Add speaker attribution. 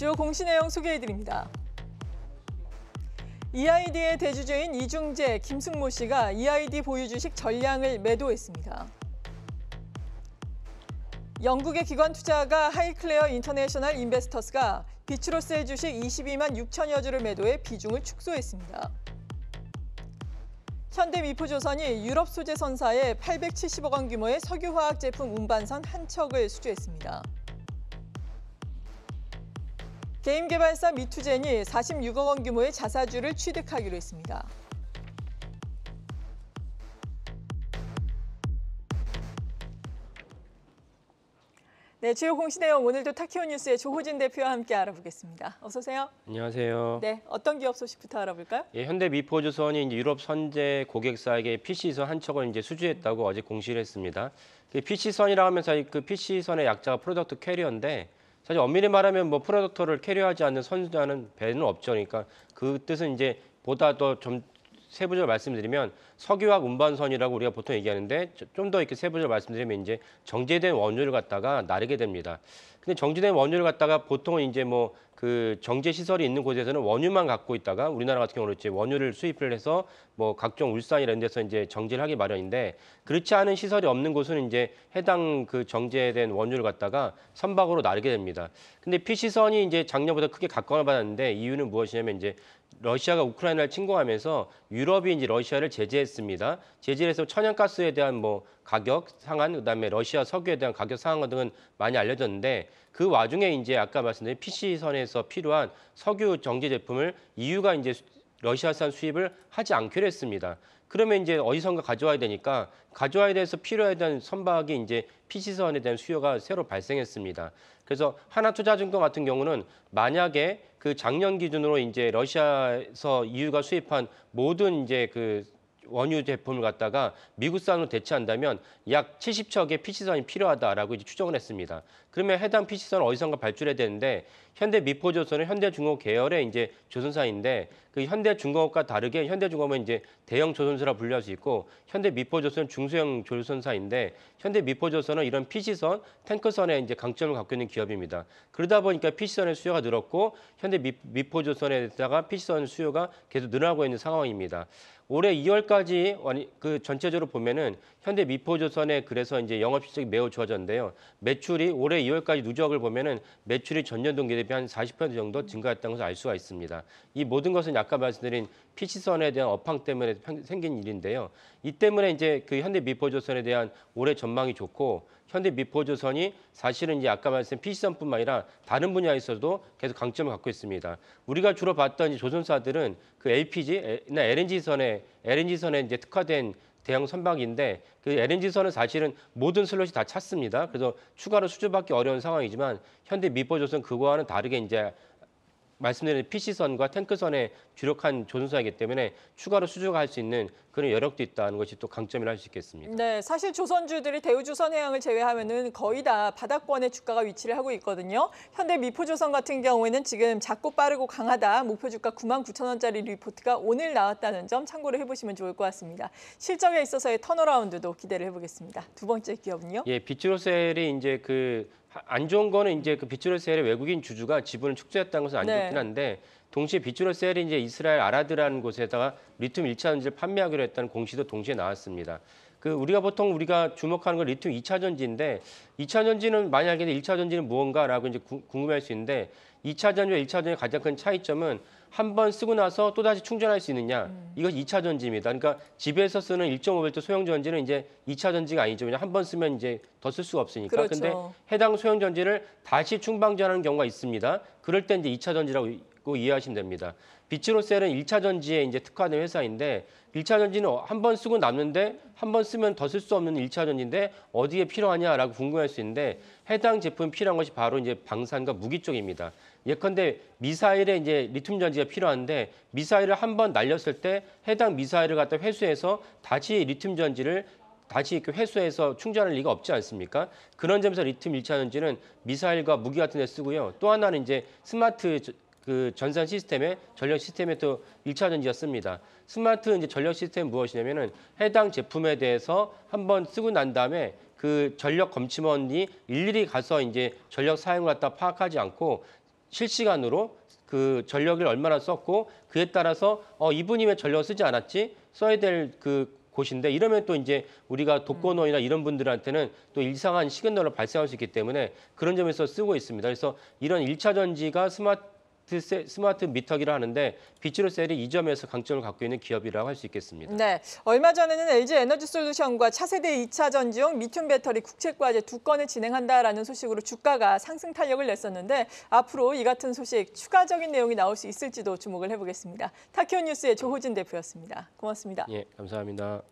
Speaker 1: 주요 공시 내용 소개해드립니다. EID의 대주주인 이중재, 김승모 씨가 EID 보유 주식 전량을 매도했습니다. 영국의 기관 투자가 하이클레어 인터내셔널 인베스터스가 비추로셀 주식 22만 6천여 주를 매도해 비중을 축소했습니다. 현대미포조선이 유럽 소재 선사에 870억 원 규모의 석유화학 제품 운반선 한 척을 수주했습니다. 게임 개발사 미투젠이 46억 원 규모의 자사주를 취득하기로 했습니다. 네, 주요 공시 내용 오늘도 타키오 뉴스의 조호진 대표와 함께 알아보겠습니다. 어서 오세요.
Speaker 2: 안녕하세요.
Speaker 1: 네, 어떤 기업 소식부터 알아볼까요?
Speaker 2: 예, 현대 미포주선이 이제 유럽 선제 고객사에게 PC선 한 척을 이제 수주했다고 어제 공시를 했습니다. 그 PC선이라고 하면서 그 PC선의 약자가 프로덕트 캐리어인데 사실 엄밀히 말하면 뭐 프로덕터를 캐리하지 않는 선수자는 배는 없죠. 그러니까 그 뜻은 이제 보다 더좀 세부적으로 말씀드리면 석유화학 운반선이라고 우리가 보통 얘기하는데 좀 더 이렇게 세부적으로 말씀드리면 이제 정제된 원유를 갖다가 나르게 됩니다. 근데 정제된 원유를 갖다가 보통은 이제 뭐 그 정제 시설이 있는 곳에서는 원유만 갖고 있다가 우리나라 같은 경우는 이제 원유를 수입을 해서 뭐 각종 울산 이런 데서 이제 정제를 하기 마련인데 그렇지 않은 시설이 없는 곳은 이제 해당 그 정제된 원유를 갖다가 선박으로 나르게 됩니다. 근데 피시선이 이제 작년보다 크게 각광을 받았는데 이유는 무엇이냐면 이제 러시아가 우크라이나를 침공하면서 유럽이 이제 러시아를 제재했습니다. 제재해서 를 천연가스에 대한 뭐 가격 상한, 그다음에 러시아 석유에 대한 가격 상한 등은 많이 알려졌는데 그 와중에 이제 아까 말씀드린 PC 선에서 필요한 석유 정제 제품을 EU가 이제 러시아산 수입을 하지 않기로 했습니다. 그러면 이제 어디선가 가져와야 되니까 가져와야 돼서 필요에 대한 선박이 이제 피시선에 대한 수요가 새로 발생했습니다. 그래서 하나투자증권 같은 경우는 만약에 그 작년 기준으로 이제 러시아에서 EU가 수입한 모든 이제 그 원유 제품을 갖다가 미국산으로 대체한다면 약 70척의 PC선이 필요하다라고 이제 추정을 했습니다. 그러면 해당 p c 선은 어디선가 발주해야 되는데 현대 미포조선은 현대중공업 계열의 이제 조선사인데 그 현대중공업과 다르게 현대중공업은 이제 대형 조선사라 불류할수 있고 현대 미포조선은 중소형 조선사인데 현대 미포조선은 이런 PC선, 탱크선에 이제 강점을 갖고 있는 기업입니다. 그러다 보니까 PC선의 수요가 늘었고 현대 미, 미포조선에다가 PC선 수요가 계속 늘어나고 있는 상황입니다. 올해 2월까지 그 전체적으로 보면은 현대 미포조선에 그래서 이제 영업 실적이 매우 좋아졌는데요. 매출이 올해 2월까지 누적을 보면은 매출이 전년 동기 대비 한 40% 정도 증가했다는 것을 알 수가 있습니다. 이 모든 것은 아까 말씀드린 PC선에 대한 업황 때문에 생긴 일인데요. 이 때문에 이제 그 현대 미포조선에 대한 올해 전망이 좋고 현대 미포조선이 사실은 이제 아까 말씀드린 PC선뿐만 아니라 다른 분야에서도 계속 강점을 갖고 있습니다. 우리가 주로 봤던 조선사들은 그 LPG나 LNG선에 LNG선에 이제 특화된 대형 선박인데 그 LNG선은 사실은 모든 슬롯이 다 찼습니다. 그래서 추가로 수주받기 어려운 상황이지만 현대 미포조선 그거와는 다르게 이제 말씀드린 PC선과 탱크선에 주력한 조선사이기 때문에 추가로 수주할 가수 있는 그런 여력도 있다는 것이 또 강점이라 할 수 있겠습니다.
Speaker 1: 네, 사실 조선주들이 대우조선해양을 제외하면은 거의 다 바닥권의 주가가 위치를 하고 있거든요. 현대 미포조선 같은 경우에는 지금 작고 빠르고 강하다 목표 주가 9만 9천 원짜리 리포트가 오늘 나왔다는 점 참고를 해보시면 좋을 것 같습니다. 실적에 있어서의 턴어라운드도 기대를 해보겠습니다. 두 번째 기업은요?
Speaker 2: 예, 비츠로셀이 이제 그안 좋은 거는 이제 그 비추르셀의 외국인 주주가 지분을 축소했다는 것은 안 네. 좋긴 한데 동시에 비추르셀이 이제 이스라엘 아라드라는 곳에다가 리튬 1차 원지를 판매하기로 했다는 공시도 동시에 나왔습니다. 그 우리가 보통 우리가 주목하는 건 리튬 이차 전지인데 이차 전지는 만약에 겠 일차 전지는 무언가라고 이제 구, 궁금해할 수 있는데 이차 전지와 일차 전지의 가장 큰 차이점은 한 번 쓰고 나서 또 다시 충전할 수 있느냐 음. 이것이 이차 전지입니다. 그러니까 집에서 쓰는 1.5V 소형 전지는 이제 이차 전지가 아니죠. 그냥 한 번 쓰면 이제 더 쓸 수가 없으니까. 그렇 근데 해당 소형 전지를 다시 충방전하는 경우가 있습니다. 그럴 때 이제 이차 전지라고 이해하시면 됩니다. 비츠로셀은 1차 전지에 이제 특화된 회사인데 1차 전지는 한 번 쓰고 남는데 한 번 쓰면 더 쓸 수 없는 1차 전지인데 어디에 필요하냐라고 궁금할 수 있는데 해당 제품 필요한 것이 바로 이제 방산과 무기 쪽입니다. 예컨대 미사일에 이제 리튬 전지가 필요한데 미사일을 한 번 날렸을 때 해당 미사일을 갖다 회수해서 다시 리튬 전지를 다시 이렇게 회수해서 충전할 리가 없지 않습니까? 그런 점에서 리튬 1차 전지는 미사일과 무기 같은 데 쓰고요. 또 하나는 이제 스마트 그 전산 시스템에 전력 시스템에 또 1차 전지였습니다. 스마트 이제 전력 시스템 무엇이냐면은 해당 제품에 대해서 한번 쓰고 난 다음에 그 전력 검침원이 일일이 가서 이제 전력 사용을 갖다 파악하지 않고 실시간으로 그 전력을 얼마나 썼고 그에 따라서 어 이분이왜 전력 쓰지 않았지 써야 될 그 곳인데 이러면 또 이제 우리가 독거노이나 인 음. 이런 분들한테는 또 일상한 시그널로 발생할 수 있기 때문에 그런 점에서 쓰고 있습니다. 그래서 이런 일차 전지가 스마트 스마트, 그 셀, 스마트 미터기를 하는데 비으로셀이이 점에서 강점을 갖고 있는 기업이라고 할 수 있겠습니다.
Speaker 1: 네, 얼마 전에는 LG 에너지 솔루션과 차세대 2차 전지용 리튬 배터리 국책 과제 두 건을 진행한다라는 소식으로 주가가 상승 탄력을 냈었는데 앞으로 이 같은 소식 추가적인 내용이 나올 수 있을지도 주목을 해보겠습니다. 타키오 뉴스의 조호진 대표였습니다. 고맙습니다. 예, 감사합니다.